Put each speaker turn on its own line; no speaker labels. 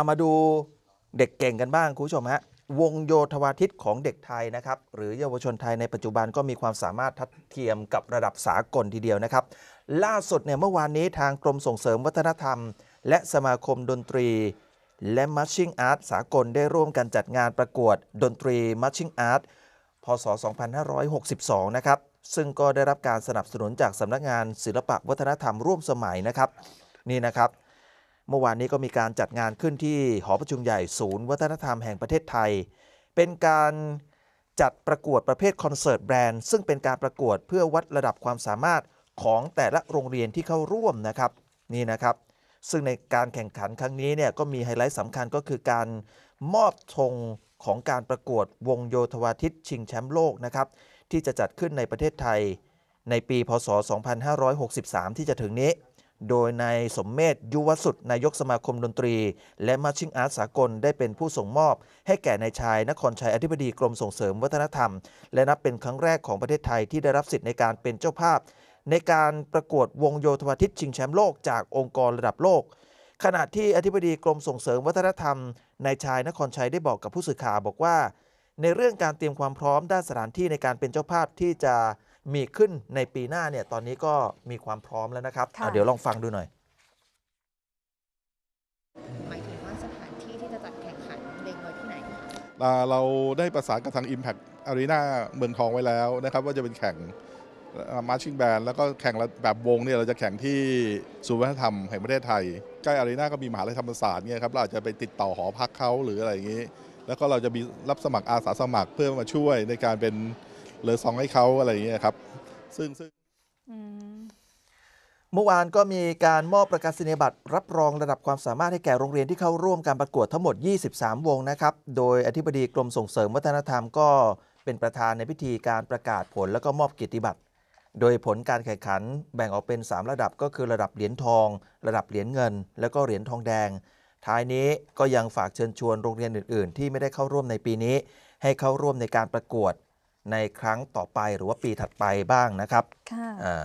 ามาดูเด็กเก่งกันบ้าง คุณผู้ชมฮะ วงโยธวาทิตของเด็กไทยนะครับ หรือเยาวชนไทยในปัจจุบันก็มีความสามารถทัดเทียมกับระดับสากลทีเดียวนะครับ ล่าสุดเนี่ยเมื่อวานนี้ทางกรมส่งเสริมวัฒนธรรม และสมาคมดนตรีและมัชชิ่งอาร์ตสากลได้ร่วมกันจัดงานประกวดดนตรีมัชชิ่งอาร์ตพศ 2562นะครับซึ่งก็ได้รับการสนับสนุนจากสำนักงานศิลปะวัฒนธรรมร่วมสมัยนะครับ นี่นะครับเมื่อวานนี้ก็มีการจัดงานขึ้นที่หอประชุมใหญ่ศูนย์ วัฒนธรรมแห่งประเทศไทย เป็นการจัดประกวดประเภทคอนเสิร์ตแบรนด์ซึ่งเป็นการประกวดเพื่อวัดระดับความสามารถของแต่ละโรงเรียนที่เข้าร่วมนะครับ นี่นะครับ ซึ่งในการแข่งขันครั้งนี้เนี่ยก็มีไฮไลท์สำคัญก็คือการมอบธงของการประกวดวงโยธวาทิตชิงแชมป์โลกนะครับที่จะจัดขึ้นในประเทศไทย ในปีพศ2563ที่จะถึงนี้โดยนายสมเมธยุวสุดนายกสมาคมดนตรี และมาชิ่งอาร์ตสากลได้เป็นผู้ส่งมอบ ให้แก่นายชายนครชัย อธิบดีกรมส่งเสริม วัฒนธรรม และนับเป็นครั้งแรกของประเทศไทยที่ได้รับสิทธิ์ในการเป็นเจ้าภาพ ในการประกวดวงโยธวาทิตชิงแชมป์โลกจากองค์กรระดับโลก ขณะที่อธิบดีกรมส่งเสริมวัฒนธรรมนายชายนครชัยได้บอกกับผู้สื่อข่าวบอกว่า ในเรื่องการเตรียมความพร้อมด้านสถานที่ในการเป็นเจ้าภาพที่จะมีขึ้นในปีหน้าเนี่ย ตอนนี้ก็มีความพร
้อมแล้วนะครับ เดี๋ยวลองฟังดูหน่อย
หมายถึงว่าสถานที่ที่จะจัดแข่งขันเลงไว้ที่ไหนค
ะเราได้ประสานกับทาง Impact Arena เมืองทองไว้แล้วนะครับ ว่าจะเป็นแข่งมาร์ชิ่งแบนแล้วก็แข่งแบบวงเนี่ย เราจะแข่งที่ศูนย์วัฒนธรรมแห่งประเทศไทย ใกล้อารีนาก็มีมหาลัยธรรมศาสตร์เนี่ยครับ เราอาจจะไปติดต่อหอพักเขาหรืออะไรอย่างนี้ แล้วก็เราจะมีรับสมัครอาสาสมัครเพื่อมาช่วยในการเป็นเลอซองให้เขาอะไรอย่างเงี้ยครับ ซึ่งซึ่ง
เมื่อวานก็มีการมอบประกาศนียบัตรรับรองระดับความสามารถให้แก่โรงเรียนที่เข้าร่วมการประกวดทั้งหมด 23 วงนะครับ โดยอธิบดีกรมส่งเสริมวัฒนธรรมก็เป็นประธานในพิธีการประกาศผลแล้วก็มอบเกียรติบัตร โดยผลการแข่งขันแบ่งออกเป็น 3 ระดับก็คือระดับเหรียญทอง ระดับเหรียญเงิน แล้วก็เหรียญทองแดง ท้ายนี้ก็ยังฝากเชิญชวนโรงเรียนอื่นๆ ที่ไม่ได้เข้าร่วมในปีนี้ ให้เข้าร่วมในการประกวดในครั้งต่อไปหรือว่าปีถัดไปบ้างนะครับค่ะ